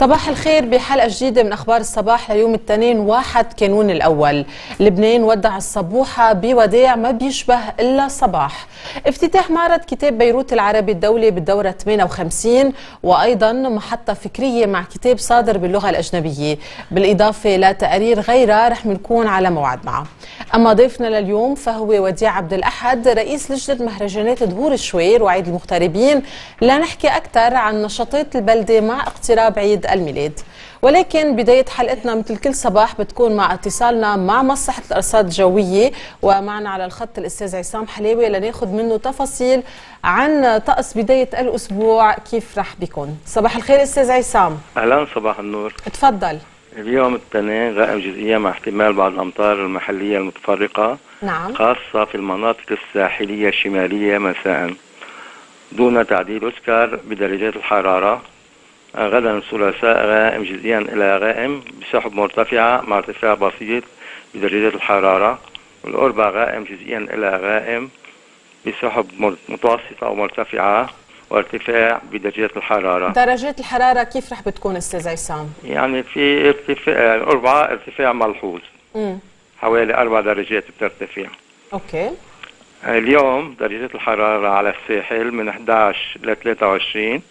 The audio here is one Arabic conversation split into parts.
صباح الخير بحلقة جديدة من أخبار الصباح ليوم الاثنين 1 كانون الأول لبنان ودع الصبوحة بوداع ما بيشبه إلا صباح افتتاح معرض كتاب بيروت العربي الدولي بالدورة 58 وأيضا محطة فكرية مع كتاب صادر باللغة الأجنبية بالإضافة لتقارير غيرها رح نكون على موعد معه أما ضيفنا لليوم فهو وديع عبد الأحد رئيس لجنة مهرجانات دهور الشوير وعيد المغتربين لنحكي أكثر عن نشاطات البلدة مع اقتراب عيد الميلاد ولكن بداية حلقتنا مثل كل صباح بتكون مع اتصالنا مع مصلحة الأرصاد الجوية ومعنا على الخط الأستاذ عصام حلاوي لناخذ منه تفاصيل عن طقس بداية الأسبوع كيف رح بيكون صباح الخير أستاذ عصام أهلا صباح النور تفضل اليوم الاثنين غائم جزئيا مع احتمال بعض الأمطار المحلية المتفرقة نعم خاصة في المناطق الساحلية الشمالية مساء دون تعديل اسكار بدرجات الحرارة غدا الثلاثاء غائم جزئيا إلى غائم بسحب مرتفعة مع ارتفاع بسيط بدرجات الحرارة والأربع غائم جزئيا إلى غائم بسحب متوسطة أو مرتفعة وارتفاع بدرجات الحراره درجات الحراره كيف رح بتكون استاذ عصام يعني في ارتفاع أربعة ارتفاع ملحوظ مم. حوالي أربع درجات بترتفع اوكي اليوم درجات الحرارة على الساحل من 11 ل 23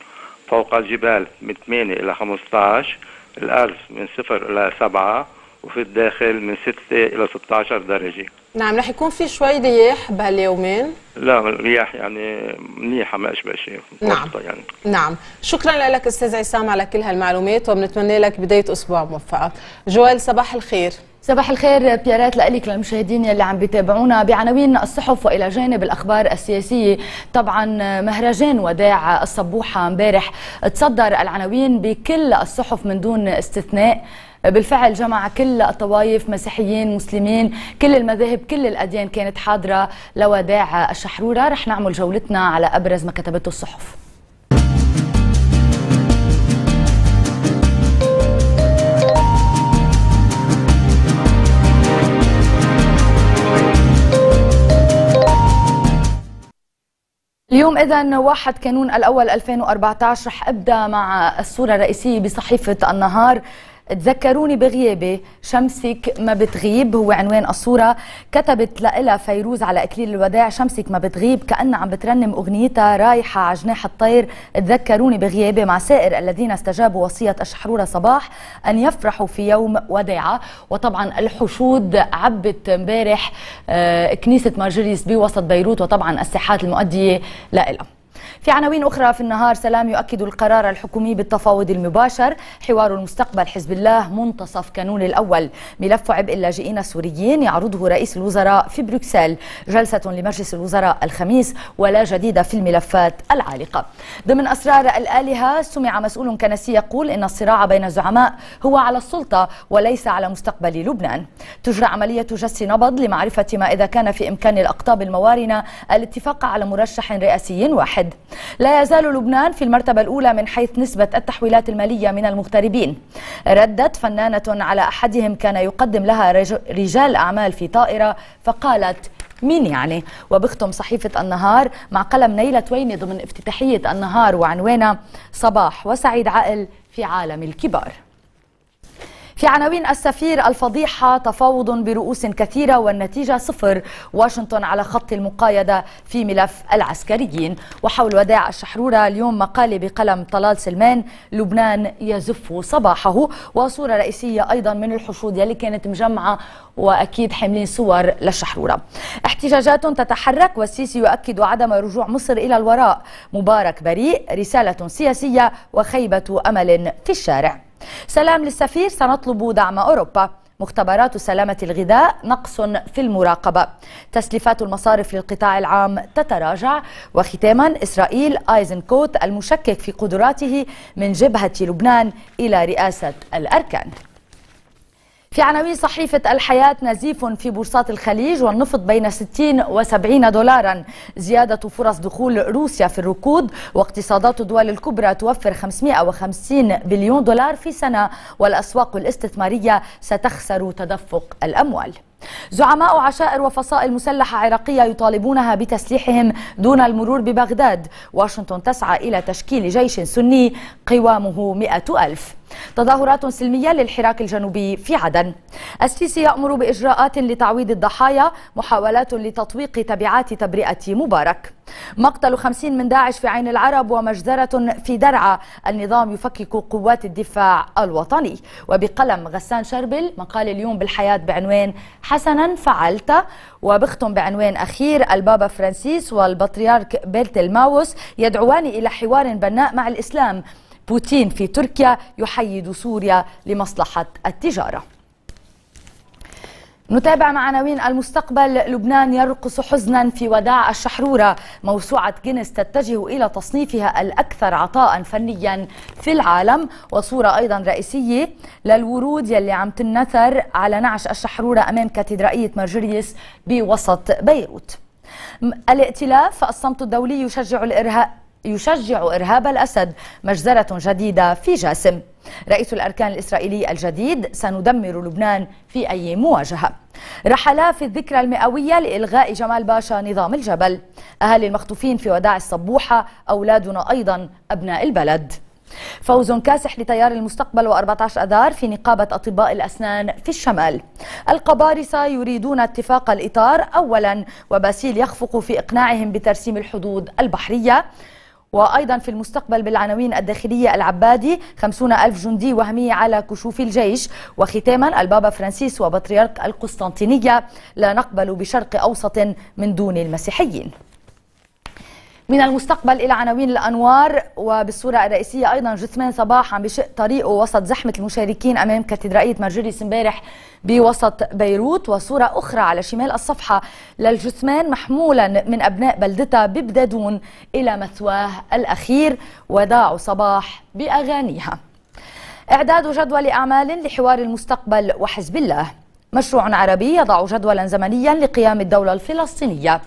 فوق الجبال من 8 إلى 15 الأرز من 0 إلى 7 وفي الداخل من 6 إلى 16 درجة نعم رح يكون في شوي رياح بهاليومين لا الرياح يعني منيحه ما اشبه شيء نعم يعني. نعم شكرا لك استاذ عصام على كل هالمعلومات وبنتمنى لك بدايه اسبوع موفقه جوال صباح الخير صباح الخير بيارات لك للمشاهدين يلي عم بيتابعونا بعناوين الصحف والى جانب الاخبار السياسيه طبعا مهرجان وداع الصبوحه امبارح تصدر العناوين بكل الصحف من دون استثناء بالفعل جمع كل الطوائف مسيحيين مسلمين كل المذاهب كل الاديان كانت حاضره لوداع الشحروره رح نعمل جولتنا على ابرز ما كتبته الصحف اليوم اذا 1 كانون الاول 2014 رح ابدا مع الصوره الرئيسيه بصحيفه النهار تذكروني بغيابي شمسك ما بتغيب هو عنوان الصورة كتبت لإلها فيروز على أكليل الوداع شمسك ما بتغيب كأنها عم بترنم أغنيتها رايحة على جناح الطير تذكروني بغيابي مع سائر الذين استجابوا وصية الشحرورة صباح أن يفرحوا في يوم وداعة وطبعا الحشود عبت مبارح آه، كنيسة مارجريس بوسط بيروت وطبعا الساحات المؤدية لإلها في عناوين أخرى في النهار سلام يؤكد القرار الحكومي بالتفاوض المباشر حوار المستقبل حزب الله منتصف كانون الأول ملف عبء اللاجئين السوريين يعرضه رئيس الوزراء في بروكسل جلسة لمجلس الوزراء الخميس ولا جديد في الملفات العالقة ضمن أسرار الآلهة سمع مسؤول كنسي يقول إن الصراع بين الزعماء هو على السلطة وليس على مستقبل لبنان تجرى عملية جس نبض لمعرفة ما إذا كان في إمكان الأقطاب الموارنة الاتفاق على مرشح رئاسي واحد لا يزال لبنان في المرتبة الأولى من حيث نسبة التحويلات المالية من المغتربين ردت فنانة على أحدهم كان يقدم لها رجال أعمال في طائرة فقالت مين يعني وبختم صحيفة النهار مع قلم نيلة تويني ضمن افتتاحية النهار وعنوانه صباح وسعيد عقل في عالم الكبار في عناوين السفير الفضيحة تفاوض برؤوس كثيرة والنتيجة صفر واشنطن على خط المقايدة في ملف العسكريين وحول وداع الشحرورة اليوم مقالة بقلم طلال سلمان لبنان يزف صباحه وصورة رئيسية أيضا من الحشود يلي كانت مجمعة وأكيد حاملين صور للشحرورة احتجاجات تتحرك والسيسي يؤكد عدم رجوع مصر إلى الوراء مبارك بريء رسالة سياسية وخيبة أمل في الشارع سلام للسفير سنطلب دعم أوروبا مختبرات سلامة الغذاء نقص في المراقبة تسليفات المصارف للقطاع العام تتراجع وختاما إسرائيل آيزنكوت المشكك في قدراته من جبهة لبنان إلى رئاسة الأركان في عناوين صحيفة الحياة نزيف في بورصات الخليج والنفط بين 60 و70 دولارا زيادة فرص دخول روسيا في الركود واقتصادات الدول الكبرى توفر 550 بليون دولار في سنة والأسواق الاستثمارية ستخسر تدفق الأموال زعماء عشائر وفصائل مسلحة عراقية يطالبونها بتسليحهم دون المرور ببغداد واشنطن تسعى إلى تشكيل جيش سني قوامه 100 ألف تظاهرات سلمية للحراك الجنوبي في عدن السيسي يأمر بإجراءات لتعويض الضحايا محاولات لتطويق تبعات تبرئة مبارك مقتل خمسين من داعش في عين العرب ومجزرة في درعا النظام يفكك قوات الدفاع الوطني وبقلم غسان شربل مقال اليوم بالحياة بعنوان حسنا فعلت وبختم بعنوان أخير البابا فرانسيس والبطريرك بيرتل ماوس يدعوان إلى حوار بناء مع الإسلام بوتين في تركيا يحيد سوريا لمصلحة التجارة نتابع مع عناوين المستقبل لبنان يرقص حزنا في وداع الشحرورة موسوعة جينيس تتجه إلى تصنيفها الأكثر عطاء فنيا في العالم وصورة أيضا رئيسية للورود يلي عم تنثر على نعش الشحرورة أمام كاتدرائية مرجريس بوسط بيروت الائتلاف الصمت الدولي يشجع الإرهاب يشجع إرهاب الأسد مجزرة جديدة في جاسم رئيس الأركان الإسرائيلي الجديد سندمر لبنان في أي مواجهة رحلا في الذكرى المئوية لإلغاء جمال باشا نظام الجبل أهالي المخطوفين في وداع الصبوحة أولادنا أيضا أبناء البلد فوز كاسح لتيار المستقبل و14 أذار في نقابة أطباء الأسنان في الشمال القبارسة يريدون اتفاق الإطار أولا وباسيل يخفق في إقناعهم بترسيم الحدود البحرية وأيضا في المستقبل بالعناوين الداخلية العبادي 50 ألف جندي وهمية على كشوف الجيش وختاما البابا فرانسيس وبطريرك القسطنطينية لا نقبل بشرق أوسط من دون المسيحيين من المستقبل إلى عناوين الأنوار وبالصورة الرئيسية أيضا جثمان صباح عم بشق طريقه وسط زحمة المشاركين أمام كاتدرائية مرجريس امبارح بوسط بيروت وصورة أخرى على شمال الصفحة للجثمان محمولا من أبناء بلدتها ببدادون إلى مثواه الأخير وداع صباح بأغانيها إعداد جدول أعمال لحوار المستقبل وحزب الله مشروع عربي يضع جدولا زمنيا لقيام الدولة الفلسطينية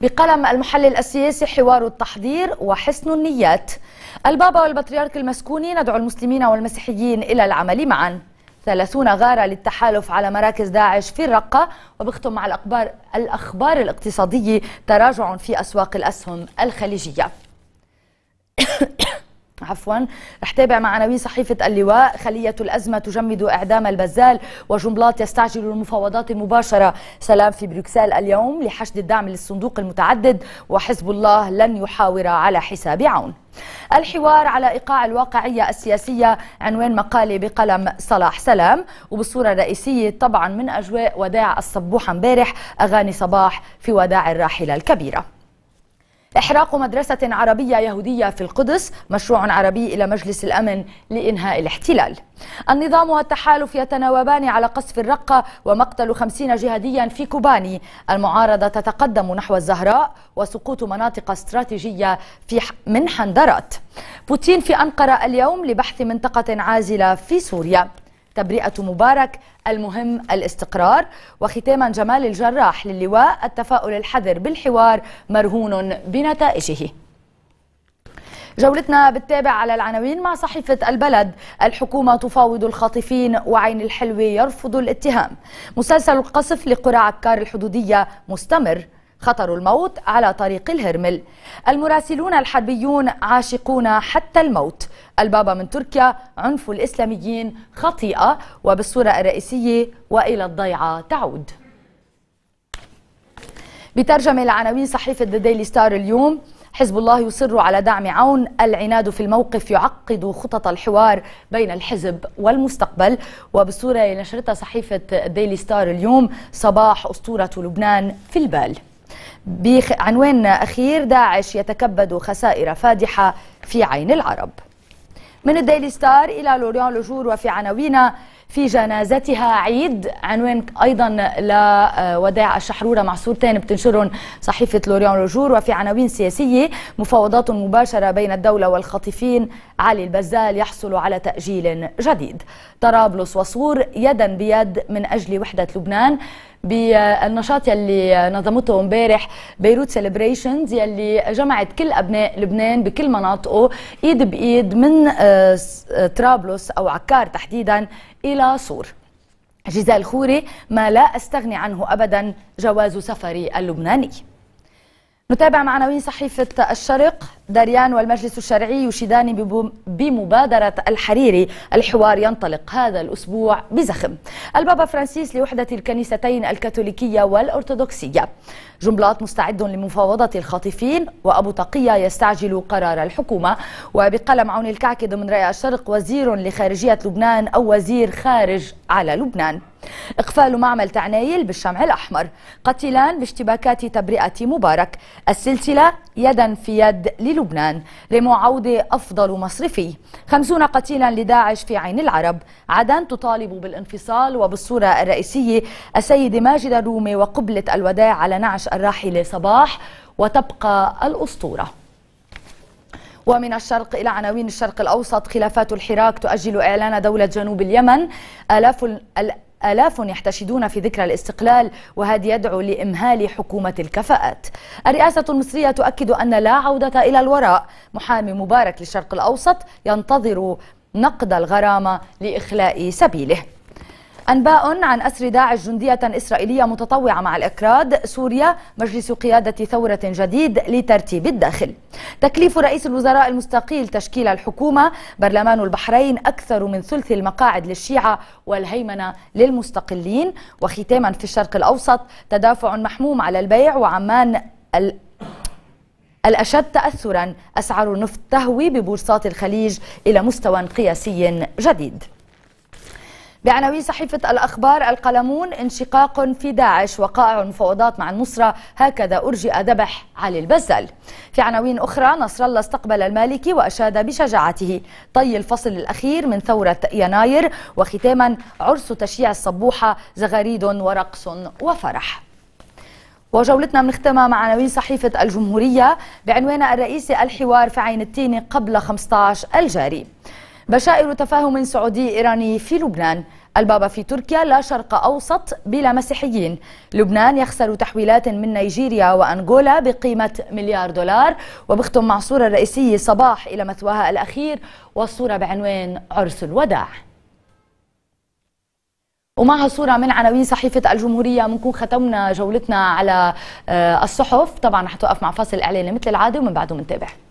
بقلم المحلل السياسي حوار التحضير وحسن النيات البابا والبطريرك المسكوني ندعو المسلمين والمسيحيين إلى العمل معا ثلاثون غارة للتحالف على مراكز داعش في الرقة وبختم مع الأخبار, الأخبار الاقتصادية تراجع في أسواق الأسهم الخليجية عفوا رح تابع مع عناوين صحيفة اللواء خلية الأزمة تجمد إعدام البزال وجنبلاط يستعجل المفاوضات المباشرة سلام في بروكسل اليوم لحشد الدعم للصندوق المتعدد وحزب الله لن يحاور على حساب عون الحوار على إيقاع الواقعية السياسية عنوان مقالة بقلم صلاح سلام وبالصورة الرئيسية طبعا من أجواء وداع الصبوحة امبارح أغاني صباح في وداع الراحلة الكبيرة إحراق مدرسة عربية يهودية في القدس مشروع عربي إلى مجلس الأمن لإنهاء الاحتلال النظام والتحالف يتناوبان على قصف الرقة ومقتل خمسين جهاديا في كوباني المعارضة تتقدم نحو الزهراء وسقوط مناطق استراتيجية في من حندرات بوتين في أنقرة اليوم لبحث منطقة عازلة في سوريا تبرئة مبارك المهم الاستقرار وختاما جمال الجراح للواء التفاؤل الحذر بالحوار مرهون بنتائجه جولتنا بالتابع على العناوين مع صحيفة البلد الحكومة تفاوض الخاطفين وعين الحلوي يرفض الاتهام مسلسل القصف لقرى عكار الحدودية مستمر خطر الموت على طريق الهرمل المراسلون الحربيون عاشقون حتى الموت البابا من تركيا عنف الإسلاميين خطيئة وبالصورة الرئيسية وإلى الضيعة تعود بترجمة لعناوين صحيفة ذا ديلي ستار اليوم حزب الله يصر على دعم عون العناد في الموقف يعقد خطط الحوار بين الحزب والمستقبل وبالصورة اللي نشرتها صحيفة ديلي ستار اليوم صباح أسطورة لبنان في البال بعنوان أخير داعش يتكبد خسائر فادحة في عين العرب من الديلي ستار إلى لوريان لجور وفي عناوينا في جنازتها عيد عنوان أيضا لوداع آه، الشحرورة مع صورتين بتنشرهم صحيفة لوريان لجور وفي عناوين سياسية مفاوضات مباشرة بين الدولة والخاطفين علي البزال يحصل على تأجيل جديد طرابلس وصور يدا بيد من أجل وحدة لبنان بالنشاط يلي نظمته امبارح بيروت سيلبريشنز يلي جمعت كل ابناء لبنان بكل مناطقه ايد بايد من آه، آه، طرابلس او عكار تحديدا الى صور جزال خوري ما لا استغني عنه ابدا جواز سفري اللبناني نتابع معنوين صحيفه الشرق داريان والمجلس الشرعي يشيدان بمبادرة الحريري الحوار ينطلق هذا الأسبوع بزخم البابا فرانسيس لوحدة الكنيستين الكاثوليكية والأرثوذكسية جملات مستعد لمفاوضة الخاطفين وأبو تقية يستعجل قرار الحكومة وبقلم عون الكعك ضمن رأي الشرق وزير لخارجية لبنان أو وزير خارج على لبنان إقفال معمل تعنايل بالشمع الأحمر قتلان باشتباكات تبرئة مبارك السلسلة يدا في يد بلبنان لمعاوده أفضل مصرفي خمسون قتيلا لداعش في عين العرب عدن تطالب بالانفصال وبالصورة الرئيسية السيدة ماجدة الرومي وقبلة الوداع على نعش الراحلة صباح وتبقى الأسطورة ومن الشرق إلى عناوين الشرق الأوسط خلافات الحراك تؤجل إعلان دولة جنوب اليمن آلاف آلاف يحتشدون في ذكرى الاستقلال وهذا يدعو لإمهال حكومة الكفاءات الرئاسة المصرية تؤكد أن لا عودة إلى الوراء محامي مبارك للشرق الأوسط ينتظر نقد الغرامة لإخلاء سبيله أنباء عن أسر داعش جندية إسرائيلية متطوعة مع الإكراد سوريا مجلس قيادة ثورة جديد لترتيب الداخل تكليف رئيس الوزراء المستقيل تشكيل الحكومة برلمان البحرين أكثر من ثلث المقاعد للشيعة والهيمنة للمستقلين وختاما في الشرق الأوسط تدافع محموم على البيع وعمان ال... الأشد تأثرا أسعار النفط تهوي ببورصات الخليج إلى مستوى قياسي جديد بعناوين صحيفة الأخبار القلمون انشقاق في داعش وقائع مفاوضات مع النصرة هكذا أرجئ ذبح علي البزال في عناوين أخرى نصر الله استقبل المالكي وأشاد بشجاعته طي الفصل الأخير من ثورة يناير وختاما عرس تشييع الصبوحة زغاريد ورقص وفرح وجولتنا بنختمها مع عناوين صحيفة الجمهورية بعنوان الرئيسي الحوار في عين التين قبل 15 الجاري بشائر تفاهم سعودي إيراني في لبنان البابا في تركيا لا شرق أوسط بلا مسيحيين لبنان يخسر تحويلات من نيجيريا وأنغولا بقيمة مليار دولار وبختم مع صورة الرئيسية صباح إلى مثواها الأخير والصورة بعنوان عرس الوداع ومعها صورة من عناوين صحيفة الجمهورية بنكون ختمنا جولتنا على آه، الصحف طبعا رح توقف مع فاصل إعلاني مثل العادة ومن بعده منتابع